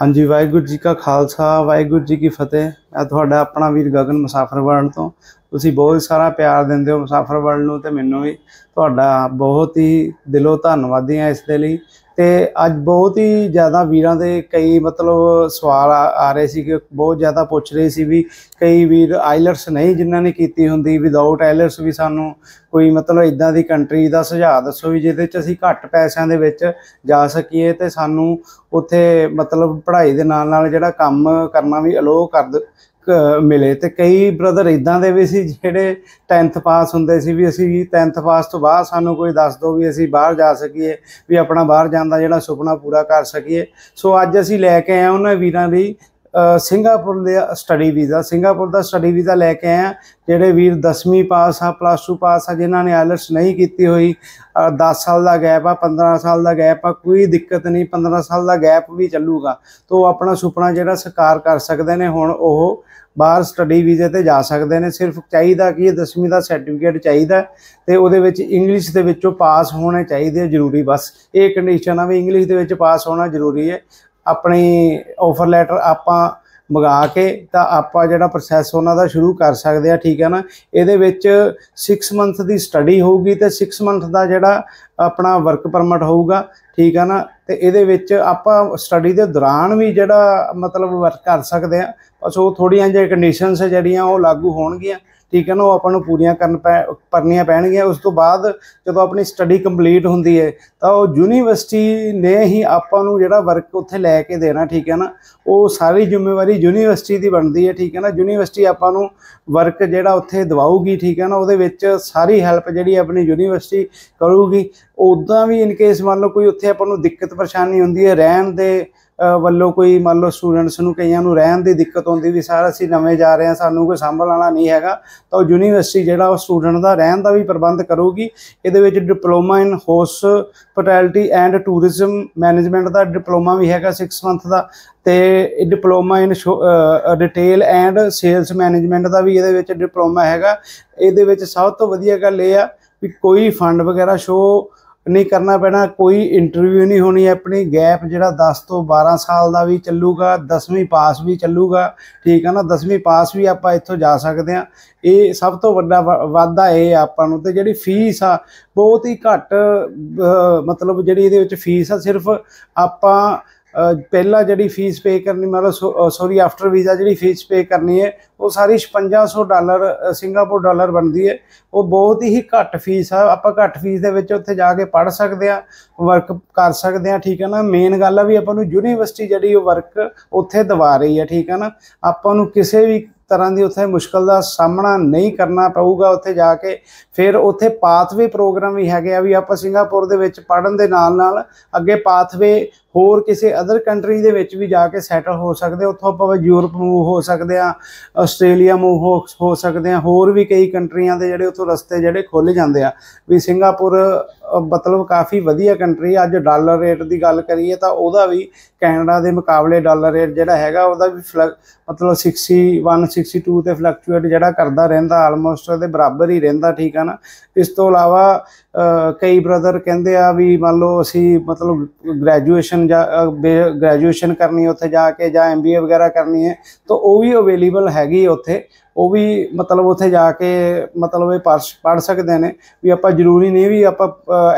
ਹਾਂਜੀ ਵਾਹਿਗੁਰੂ ਜੀ ਕਾ ਖਾਲਸਾ ਵਾਹਿਗੁਰੂ ਜੀ ਕੀ ਫਤਿਹ ਆ ਤੁਹਾਡਾ ਆਪਣਾ ਵੀਰ ਗਗਨ ਮੁਸਾਫਰ ਵਰਣ ਤੋਂ ਤੁਸੀਂ ਬਹੁਤ ਸਾਰਾ ਪਿਆਰ ਦਿੰਦੇ ਹੋ ਮੁਸਾਫਰ ਵਰਲਡ ਨੂੰ ਤੇ ਮੈਨੂੰ ਵੀ ਤੁਹਾਡਾ ਬਹੁਤ ਹੀ ਦਿਲੋਂ ਧੰਨਵਾਦੀ ਆ ਇਸ ਦੇ ਲਈ ਤੇ ਅੱਜ ਬਹੁਤ ਹੀ ਜ਼ਿਆਦਾ ਵੀਰਾਂ ਦੇ ਕਈ ਮਤਲਬ ਸਵਾਲ ਆ ਰਹੇ ਸੀ ਕਿ ਬਹੁਤ ਜ਼ਿਆਦਾ ਪੁੱਛ ਰਹੇ ਸੀ ਵੀ ਕਈ ਵੀਰ ਆਇਲਰਸ ਨਹੀਂ ਜਿਨ੍ਹਾਂ ਨੇ ਕੀਤੀ ਹੁੰਦੀ ਵਿਦਆਊਟ ਆਇਲਰਸ ਵੀ ਸਾਨੂੰ ਕੋਈ ਮਤਲਬ ਇਦਾਂ ਦੀ ਕੰਟਰੀ ਦਾ ਸੁਝਾਅ ਦੱਸੋ ਵੀ ਜਿਹਦੇ ਵਿੱਚ ਅਸੀਂ ਘੱਟ ਪੈਸਿਆਂ ਦੇ ਵਿੱਚ ਜਾ ਸਕੀਏ ਤੇ ਸਾਨੂੰ ਉੱਥੇ ਮਤਲਬ ਪੜ੍ਹਾਈ ਦੇ ਨਾਲ ਨਾਲ ਜਿਹੜਾ ਕੰਮ ਕਰਨਾ ਵੀ ਅਲੋ ਕਰ ਮਿਲੇ ਤੇ ਕਈ ਬ੍ਰਦਰ ਇਦਾਂ ਦੇ ਵੀ ਸੀ ਜਿਹੜੇ 10th ਪਾਸ ਹੁੰਦੇ ਸੀ ਵੀ ਅਸੀਂ 10th ਪਾਸ ਤੋਂ ਬਾਅਦ ਸਾਨੂੰ ਕੋਈ ਦੱਸ ਦੋ ਵੀ ਅਸੀਂ ਬਾਹਰ ਜਾ ਸਕੀਏ ਵੀ ਆਪਣਾ ਬਾਹਰ ਜਾਣ ਦਾ ਜਿਹੜਾ ਸੁਪਨਾ ਪੂਰਾ ਕਰ ਸਕੀਏ ਸੋ ਅੱਜ ਅਸੀਂ ਲੈ ਕੇ ਆਏ ਉਹਨਾਂ ਵੀਰਾਂ ਲਈ ਸਿੰਗਾਪੁਰ ਦੇ ਸਟੱਡੀ ਵੀਜ਼ਾ ਸਿੰਗਾਪੁਰ ਦਾ ਸਟੱਡੀ ਵੀਜ਼ਾ ਲੈ ਕੇ ਆਏ ਜਿਹੜੇ ਵੀਰ 10ਵੀਂ ਪਾਸ ਆ ਪਲੱਸ 2 ਪਾਸ ਆ ਜਿਨ੍ਹਾਂ ਨੇ ਆਇਲਟਸ ਨਹੀਂ ਕੀਤੀ ਹੋਈ 10 ਸਾਲ ਦਾ ਗੈਪ ਆ 15 ਸਾਲ ਦਾ ਗੈਪ ਆ ਕੋਈ ਦਿੱਕਤ ਨਹੀਂ 15 ਸਾਲ ਦਾ ਗੈਪ ਵੀ ਚੱਲੂਗਾ ਤੋਂ ਆਪਣਾ ਸੁਪਨਾ ਜਿਹੜਾ ਸਕਾਰ ਕਰ ਸਕਦੇ ਨੇ ਹੁਣ ਉਹ ਬਾਹਰ ਸਟੱਡੀ ਵੀਜ਼ੇ ਤੇ ਜਾ ਸਕਦੇ ਨੇ ਸਿਰਫ ਚਾਹੀਦਾ ਕਿ ਇਹ 10ਵੀਂ ਦਾ ਸਰਟੀਫਿਕੇਟ ਚਾਹੀਦਾ ਤੇ ਉਹਦੇ ਵਿੱਚ ਇੰਗਲਿਸ਼ ਦੇ ਵਿੱਚੋਂ ਪਾਸ ਹੋਣੇ ਚਾਹੀਦੇ ਜ਼ਰੂਰੀ ਬਸ ਇਹ ਕੰਡੀਸ਼ਨ ਆ ਵੀ ਇੰਗਲਿਸ਼ ਦੇ ਵਿੱਚ ਪਾਸ ਹੋਣਾ ਜ਼ਰੂਰੀ ਹੈ ਆਪਣੀ ਆਫਰ ਲੈਟਰ ਆਪਾਂ ਮਗਾ ਕੇ ਤਾਂ ਆਪਾਂ ਜਿਹੜਾ ਪ੍ਰੋਸੈਸ ਉਹਨਾਂ ਦਾ ਸ਼ੁਰੂ ਕਰ ਸਕਦੇ ਆ ਠੀਕ ਹੈ ਨਾ ਇਹਦੇ ਵਿੱਚ 6 ਮੰਥ ਦੀ ਸਟੱਡੀ ਹੋਊਗੀ ਤੇ 6 ਮੰਥ ਦਾ ਜਿਹੜਾ ਆਪਣਾ ਵਰਕ ਪਰਮਿਟ ਹੋਊਗਾ ਠੀਕ ਹੈ ਨਾ ਤੇ ਇਹਦੇ ਵਿੱਚ ਆਪਾਂ ਸਟੱਡੀ ਦੇ ਦੌਰਾਨ ਵੀ ਜਿਹੜਾ ਮਤਲਬ ਵਰਕ ਕਰ ਸਕਦੇ ਆ ਬਸ ਉਹ ਥੋੜੀਆਂ ਜਿਹੀਆਂ ਕੰਡੀਸ਼ਨਸ ਜਿਹੜੀਆਂ ਉਹ ਲਾਗੂ ਹੋਣਗੀਆਂ ਠੀਕ ਹੈ ਨਾ ਉਹ ਆਪਾਂ ਨੂੰ ਪੂਰੀਆਂ ਕਰਨ ਪਰਨੀਆਂ ਪੈਣਗੀਆਂ ਉਸ ਤੋਂ ਬਾਅਦ ਜਦੋਂ ਆਪਣੀ ਸਟੱਡੀ ਕੰਪਲੀਟ ਹੁੰਦੀ ਹੈ ਤਾਂ ਉਹ ਯੂਨੀਵਰਸਿਟੀ ਨੇ ਹੀ ਆਪਾਂ ਨੂੰ ਜਿਹੜਾ ਵਰਕ ਉੱਥੇ ਲੈ ਕੇ ਦੇਣਾ ਠੀਕ ਹੈ ਨਾ ਉਹ ਸਾਰੀ ਜ਼ਿੰਮੇਵਾਰੀ ਯੂਨੀਵਰਸਿਟੀ ਦੀ ਬਣਦੀ ਹੈ ਠੀਕ ਹੈ ਨਾ ਯੂਨੀਵਰਸਿਟੀ ਆਪਾਂ ਨੂੰ ਵਰਕ ਜਿਹੜਾ ਉੱਥੇ ਦਵਾਉਗੀ ਠੀਕ ਹੈ ਨਾ ਉਹਦੇ ਵਿੱਚ ਸਾਰੀ ਹੈਲਪ ਜਿਹੜੀ ਆਪਣੀ ਯੂਨੀਵਰਸਿਟੀ ਕਰੂਗੀ ਉਦਾਂ ਵੀ ਇਨ ਕੇਸ ਮੰਨ ਲਓ ਕੋਈ ਉੱਥੇ ਆਪਾਂ ਨੂੰ ਦਿੱਕਤ ਪਰੇਸ਼ਾਨੀ ਹੁੰਦੀ ਹੈ ਰਹਿਣ ਦੇ ਵੱਲੋਂ ਕੋਈ ਮੰਨ ਲਓ ਸਟੂਡੈਂਟਸ ਨੂੰ ਕਈਆਂ ਨੂੰ ਰਹਿਣ ਦੀ ਦਿੱਕਤ ਹੁੰਦੀ ਵੀ ਸਾਰਾ ਅਸੀਂ ਨਵੇਂ ਜਾ ਰਹੇ ਹਾਂ ਸਾਨੂੰ ਕੋਈ ਸੰਭਲ ਵਾਲਾ ਨਹੀਂ ਹੈਗਾ ਤਾਂ ਯੂਨੀਵਰਸਿਟੀ ਜਿਹੜਾ ਉਹ ਸਟੂਡੈਂਟ ਦਾ ਰਹਿਣ ਦਾ ਵੀ ਪ੍ਰਬੰਧ ਕਰੂਗੀ ਇਹਦੇ ਵਿੱਚ diploma in hospitality and tourism management ਦਾ ਡਿਪਲੋਮਾ ਵੀ ਹੈਗਾ 6 ਮੰਥ ਦਾ ਤੇ diploma in detail and sales management ਦਾ ਵੀ ਇਹਦੇ ਵਿੱਚ ਡਿਪਲੋਮਾ ਹੈਗਾ ਇਹਦੇ ਵਿੱਚ ਸਭ ਤੋਂ ਵਧੀਆ ਗੱਲ ਇਹ ਆ ਵੀ ਕੋਈ ਫੰਡ ਵਗੈਰਾ ਸ਼ੋ ਨਹੀਂ ਕਰਨਾ ਪੈਣਾ ਕੋਈ ਇੰਟਰਵਿਊ ਨਹੀਂ ਹੋਣੀ ਆਪਣੀ ਗੈਪ ਜਿਹੜਾ 10 ਤੋਂ 12 ਸਾਲ ਦਾ ਵੀ ਚੱਲੂਗਾ 10ਵੀਂ ਪਾਸ ਵੀ ਚੱਲੂਗਾ ਠੀਕ ਹੈ ਨਾ 10ਵੀਂ ਪਾਸ ਵੀ ਆਪਾਂ ਇੱਥੋਂ ਜਾ ਸਕਦੇ ਆ ਇਹ ਸਭ ਤੋਂ ਵੱਡਾ ਵਾਅਦਾ ਇਹ ਆਪਾਂ ਨੂੰ ਤੇ ਜਿਹੜੀ ਫੀਸ ਆ ਬਹੁਤ ਹੀ ਘੱਟ ਮਤਲਬ ਜਿਹੜੀ ਇਹਦੇ ਵਿੱਚ ਫੀਸ ਆ ਸਿਰਫ ਆਪਾਂ ਪਹਿਲਾਂ ਜਿਹੜੀ ਫੀਸ ਪੇ ਕਰਨੀ ਮਤਲਬ ਸੌਰੀ ਆਫਟਰ ਵੀਜ਼ਾ ਜਿਹੜੀ ਫੀਸ ਪੇ ਕਰਨੀ ਹੈ ਉਹ ਸਾਰੀ 5600 ਡਾਲਰ ਸਿੰਗਾਪੁਰ ਡਾਲਰ ਬਣਦੀ ਹੈ ਉਹ ਬਹੁਤ ਹੀ ਘੱਟ ਫੀਸ ਆ ਆਪਾਂ ਘੱਟ ਫੀਸ ਦੇ ਵਿੱਚ ਉੱਥੇ ਜਾ ਕੇ ਪੜ੍ਹ ਸਕਦੇ ਆ ਵਰਕ ਕਰ ਸਕਦੇ ਆ ਠੀਕ ਹੈ ਨਾ ਮੇਨ ਗੱਲ ਆ ਵੀ ਆਪਾਂ ਨੂੰ ਯੂਨੀਵਰਸਿਟੀ ਜਿਹੜੀ ਉਹ ਵਰਕ ਉੱਥੇ ਦਵਾ ਰਹੀ ਹੈ ਠੀਕ ਹੈ ਨਾ ਆਪਾਂ ਨੂੰ ਕਿਸੇ ਵੀ ਤਰ੍ਹਾਂ ਦੀ ਉੱਥੇ ਮੁਸ਼ਕਲ ਦਾ ਸਾਹਮਣਾ ਨਹੀਂ ਕਰਨਾ ਪਊਗਾ ਉੱਥੇ ਜਾ ਕੇ ਫਿਰ ਉੱਥੇ ਪਾਥਵੇ ਪ੍ਰੋਗਰਾਮ ਵੀ ਹੈਗੇ ਆ ਵੀ ਆਪਾਂ ਸਿੰਗਾਪੁਰ ਦੇ ਵਿੱਚ ਪੜਨ ਦੇ ਨਾਲ ਨਾਲ ਅੱਗੇ ਪਾਥਵੇ ਹੋਰ ਕਿਸੇ ਅਦਰ ਕੰਟਰੀ ਦੇ ਵਿੱਚ ਵੀ ਜਾ ਕੇ ਸੈਟਲ ਹੋ ਸਕਦੇ ਉੱਥੋਂ ਆਪਾਂ ਯੂਰਪ ਮੂਵ ਹੋ ਸਕਦੇ ਆ ਆਸਟ੍ਰੇਲੀਆ ਮੂਵ ਹੋ ਸਕਦੇ ਆ ਹੋਰ ਵੀ ਕਈ ਕੰਟਰੀਆਂ ਦੇ ਜਿਹੜੇ ਉੱਥੋਂ ਰਸਤੇ ਜਿਹੜੇ ਖੁੱਲ ਜਾਂਦੇ ਆ ਵੀ ਸਿੰਗਾਪੁਰ ਮਤਲਬ ਕਾਫੀ ਵਧੀਆ ਕੰਟਰੀ ਅੱਜ ਡਾਲਰ ਰੇਟ ਦੀ ਗੱਲ ਕਰੀਏ ਤਾਂ ਉਹਦਾ ਵੀ ਕੈਨੇਡਾ ਦੇ ਮੁਕਾਬਲੇ ਡਾਲਰ ਰੇਟ ਜਿਹੜਾ ਹੈਗਾ ਉਹਦਾ ਵੀ ਮਤਲਬ 61 62 ਤੇ ਫਲਕਚੂਏਟ ਜਿਹੜਾ ਕਰਦਾ ਰਹਿੰਦਾ ਆਲਮੋਸਟ ਉਹਦੇ ਬਰਾਬਰ ਹੀ ਰਹਿੰਦਾ ਠੀਕ ਆ ਨਾ ਇਸ ਤੋਂ ਇਲਾਵਾ ਕਈ ਬ੍ਰਦਰ ਕਹਿੰਦੇ ਆ ਵੀ ਮੰਨ ਲਓ ਅਸੀਂ ਮਤਲਬ ਗ੍ਰੈਜੂਏਸ਼ਨ ਜਾਂ ਗ੍ਰੈਜੂਏਸ਼ਨ ਕਰਨੀ ਉੱਥੇ ਜਾ ਕੇ ਜਾਂ ਐਮਬੀਏ ਵਗੈਰਾ ਕਰਨੀ ਹੈ ਤਾਂ ਉਹ ਵੀ ਅਵੇਲੇਬਲ ਹੈਗੀ ਉੱਥੇ ਉਹ ਵੀ ਮਤਲਬ ਉੱਥੇ ਜਾ ਕੇ ਮਤਲਬ ਇਹ ਪੜ ਸਕਦੇ ਨੇ ਵੀ ਆਪਾਂ ਜ਼ਰੂਰੀ ਨਹੀਂ ਵੀ ਆਪਾਂ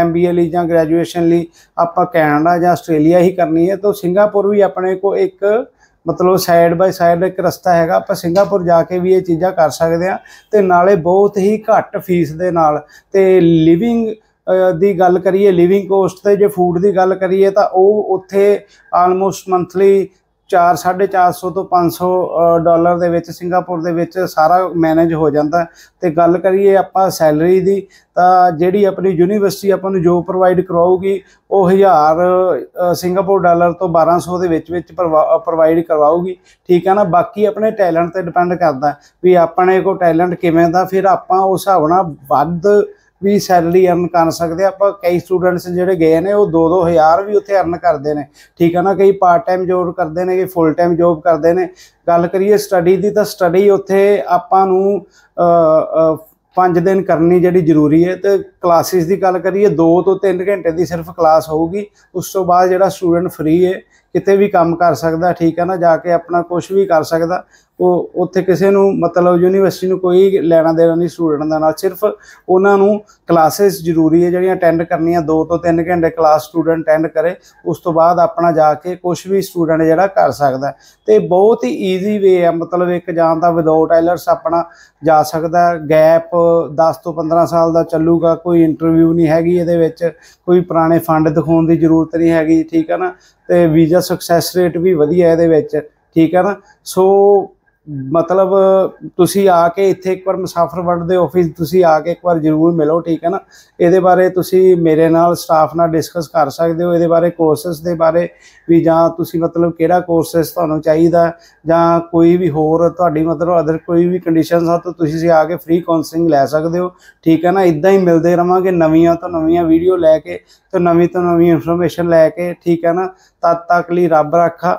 ਐਮਬੀਏ ਲਈ ਜਾਂ ਗ੍ਰੈਜੂਏਸ਼ਨ ਲਈ ਆਪਾਂ ਕੈਨੇਡਾ ਜਾਂ ਆਸਟ੍ਰੇਲੀਆ ਹੀ ਕਰਨੀ ਹੈ ਤਾਂ ਸਿੰਗਾਪੁਰ ਵੀ ਆਪਣੇ ਕੋ ਇੱਕ ਮਤਲਬ ਸਾਈਡ ਬਾਈ ਸਾਈਡ ਇੱਕ ਰਸਤਾ ਹੈਗਾ ਆਪਾਂ ਸਿੰਗਾਪੁਰ ਜਾ ਕੇ ਵੀ ਇਹ ਚੀਜ਼ਾਂ ਕਰ ਸਕਦੇ ਆ ਤੇ ਨਾਲੇ ਬਹੁਤ ਹੀ ਘੱਟ ਫੀਸ ਦੇ ਨਾਲ ਤੇ ਲਿਵਿੰਗ ਦੀ ਗੱਲ ਕਰੀਏ ਲਿਵਿੰਗ ਕੋਸਟ ਤੇ ਜੇ ਫੂਡ ਦੀ ਗੱਲ ਕਰੀਏ ਤਾਂ ਉਹ ਉੱਥੇ ਆਲਮੋਸਟ ਮੰਥਲੀ 4 450 ਤੋਂ 500 ਡਾਲਰ ਦੇ ਵਿੱਚ ਸਿੰਗਾਪੁਰ ਦੇ ਵਿੱਚ ਸਾਰਾ ਮੈਨੇਜ ਹੋ ਜਾਂਦਾ ਤੇ ਗੱਲ ਕਰੀਏ ਆਪਾਂ ਸੈਲਰੀ ਦੀ ਤਾਂ ਜਿਹੜੀ ਆਪਣੀ ਯੂਨੀਵਰਸਿਟੀ ਆਪਾਂ ਨੂੰ ਜੋਬ ਪ੍ਰੋਵਾਈਡ ਕਰਾਉਗੀ ਉਹ 1000 ਸਿੰਗਾਪੁਰ ਡਾਲਰ ਤੋਂ 1200 ਦੇ ਵਿੱਚ ਵਿੱਚ ਪ੍ਰੋਵਾਈਡ ਕਰਵਾਉਗੀ ਠੀਕ ਹੈ ਨਾ ਬਾਕੀ ਆਪਣੇ ਟੈਲੈਂਟ ਤੇ ਡਿਪੈਂਡ ਕਰਦਾ ਵੀ ਆਪਣੇ ਕੋ ਟੈਲੈਂਟ ਕਿਵੇਂ ਦਾ ਫਿਰ ਆਪਾਂ ਉਸ ਹਿਸਾਬ ਨਾਲ ਵੱਧ ਵੀ ਸੈਲਰੀ ਅਰਨ ਕਰ ਸਕਦੇ ਆਪਾਂ ਕਈ ਸਟੂਡੈਂਟਸ ਜਿਹੜੇ ਗਏ ਨੇ ਉਹ 2-2000 ਵੀ ਉੱਥੇ ਅਰਨ ਕਰਦੇ ਨੇ ਠੀਕ ਹੈ ਨਾ ਕਈ ਪਾਰਟ ਟਾਈਮ ਜੋਬ ਕਰਦੇ ਨੇ ਕਈ ਫੁੱਲ ਟਾਈਮ ਜੋਬ ਕਰਦੇ ਨੇ ਗੱਲ ਕਰੀਏ ਸਟੱਡੀ ਦੀ ਤਾਂ ਸਟੱਡੀ ਉੱਥੇ ਆਪਾਂ ਨੂੰ 5 ਦਿਨ ਕਰਨੀ ਜਿਹੜੀ ਜ਼ਰੂਰੀ ਹੈ ਤੇ ਕਲਾਸਿਸ ਦੀ ਗੱਲ ਕਰੀਏ 2 ਤੋਂ 3 ਘੰਟੇ ਦੀ ਸਿਰਫ ਕਲਾਸ ਹੋਊਗੀ ਉਸ ਤੋਂ ਬਾਅਦ ਜਿਹੜਾ ਸਟੂਡੈਂਟ ਫ੍ਰੀ ਹੈ ਕਿਤੇ ਵੀ ਕੰਮ ਕਰ ਸਕਦਾ ਠੀਕ ਹੈ ਨਾ ਜਾ ਕੇ ਆਪਣਾ ਕੁਝ ਵੀ ਕਰ ਸਕਦਾ ਉਹ ਉੱਥੇ ਕਿਸੇ ਨੂੰ ਮਤਲਬ ਯੂਨੀਵਰਸਿਟੀ ਨੂੰ ਕੋਈ ਲੈਣਾ ਦੇਣਾ ਨਹੀਂ ਸਟੂਡੈਂਟ ਦਾ ਨਾਲ ਸਿਰਫ ਉਹਨਾਂ ਨੂੰ ਕਲਾਸਿਸ ਜ਼ਰੂਰੀ ਹੈ ਜਿਹੜੀਆਂ ਅਟੈਂਡ ਕਰਨੀਆਂ 2 ਤੋਂ 3 ਘੰਟੇ ਕਲਾਸ ਸਟੂਡੈਂਟ ਅਟੈਂਡ ਕਰੇ ਉਸ ਤੋਂ ਬਾਅਦ ਆਪਣਾ ਜਾ ਕੇ ਕੁਝ ਵੀ ਸਟੂਡੈਂਟ ਜਿਹੜਾ ਕਰ ਸਕਦਾ ਤੇ ਬਹੁਤ ਹੀ ਈਜ਼ੀ ਵੇ ਹੈ ਮਤਲਬ ਇੱਕ ਜਾਂ ਤਾਂ ਵਿਦਆਊਟ ਆਇਲਟਸ ਆਪਣਾ ਜਾ ਸਕਦਾ ਗੈਪ 10 ਤੋਂ 15 ਸਾਲ ਦਾ ਚੱਲੂਗਾ ਕੋਈ ਇੰਟਰਵਿਊ ਨਹੀਂ ਹੈਗੀ ਇਹਦੇ ਵਿੱਚ ਕੋਈ ਪੁਰਾਣੇ ਫੰਡ ਦਿਖਾਉਣ ਦੀ ਜ਼ਰੂਰਤ ਨਹੀਂ ਹੈਗੀ ਠੀਕ ਹੈ ਨਾ ਤੇ ਵੀਜ਼ਾ ਸਕਸੈਸ ਰੇਟ ਵੀ ਵਧੀਆ ਇਹਦੇ ਵਿੱਚ ਠੀਕ ਹੈ ਨਾ ਸੋ ਮਤਲਬ ਤੁਸੀਂ ਆ ਕੇ ਇੱਥੇ ਇੱਕ ਵਾਰ ਮੁਸਾਫਰ ਵਰਡ ਦੇ ਆਫਿਸ ਤੁਸੀਂ ਆ ਕੇ ਇੱਕ ਵਾਰ ਜ਼ਰੂਰ ਮਿਲੋ ਠੀਕ ਹੈ ਨਾ ਇਹਦੇ ਬਾਰੇ ਤੁਸੀਂ ਮੇਰੇ ਨਾਲ ਸਟਾਫ ਨਾਲ ਡਿਸਕਸ ਕਰ ਸਕਦੇ ਹੋ ਇਹਦੇ ਬਾਰੇ ਕੋਰਸਸ ਦੇ ਬਾਰੇ ਵੀ ਜਾਂ ਤੁਸੀਂ ਮਤਲਬ ਕਿਹੜਾ ਕੋਰਸਸ ਤੁਹਾਨੂੰ ਚਾਹੀਦਾ ਜਾਂ ਕੋਈ ਵੀ ਹੋਰ ਤੁਹਾਡੀ ਮਤਲਬ ਅਦਰ ਕੋਈ ਵੀ ਕੰਡੀਸ਼ਨਸ ਆ ਤਾਂ ਤੁਸੀਂ ਆ ਕੇ ਫ੍ਰੀ ਕਾਉਂਸਲਿੰਗ ਲੈ ਸਕਦੇ ਹੋ ਠੀਕ ਹੈ ਨਾ ਇਦਾਂ ਹੀ ਮਿਲਦੇ ਰਵਾਂਗੇ ਨਵੀਆਂ ਤੋਂ ਨਵੀਆਂ ਵੀਡੀਓ ਲੈ ਕੇ ਤੇ ਨਵੀਂ ਤੋਂ ਨਵੀਂ ਇਨਫੋਰਮੇਸ਼ਨ ਲੈ ਕੇ ਠੀਕ ਹੈ ਨਾ ਤਦ ਤੱਕ ਲਈ ਰੱਬ ਰੱਖਾ